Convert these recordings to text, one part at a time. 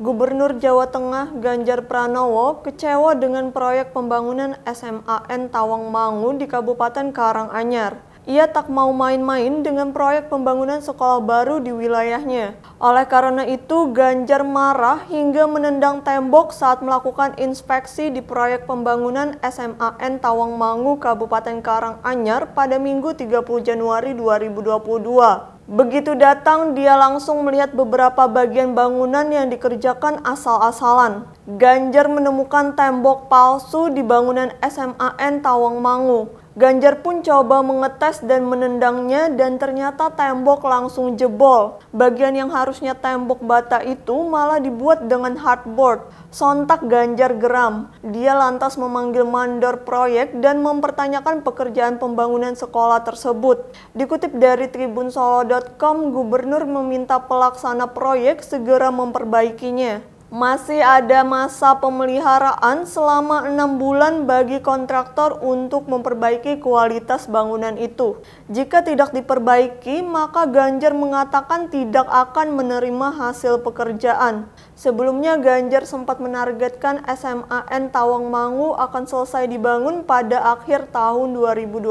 Gubernur Jawa Tengah Ganjar Pranowo kecewa dengan proyek pembangunan SMAN Tawangmangu di Kabupaten Karanganyar. Ia tak mau main-main dengan proyek pembangunan sekolah baru di wilayahnya. Oleh karena itu, Ganjar marah hingga menendang tembok saat melakukan inspeksi di proyek pembangunan SMAN Tawangmangu Kabupaten Karanganyar pada Minggu 30 Januari 2022. Begitu datang, dia langsung melihat beberapa bagian bangunan yang dikerjakan asal-asalan. Ganjar menemukan tembok palsu di bangunan SMAN Tawangmangu. Ganjar pun coba mengetes dan menendangnya dan ternyata tembok langsung jebol. Bagian yang harusnya tembok bata itu malah dibuat dengan hardboard. Sontak Ganjar geram. Dia lantas memanggil mandor proyek dan mempertanyakan pekerjaan pembangunan sekolah tersebut. Dikutip dari tribunsolo.com, gubernur meminta pelaksana proyek segera memperbaikinya. Masih ada masa pemeliharaan selama enam bulan bagi kontraktor untuk memperbaiki kualitas bangunan itu. Jika tidak diperbaiki, maka Ganjar mengatakan tidak akan menerima hasil pekerjaan. Sebelumnya Ganjar sempat menargetkan SMAN Tawangmangu akan selesai dibangun pada akhir tahun 2021.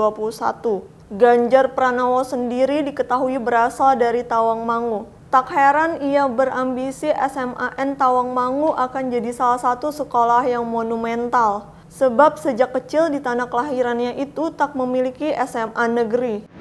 Ganjar Pranowo sendiri diketahui berasal dari Tawangmangu. Tak heran ia berambisi SMAN Tawangmangu akan jadi salah satu sekolah yang monumental. Sebab sejak kecil di tanah kelahirannya itu tak memiliki SMA negeri.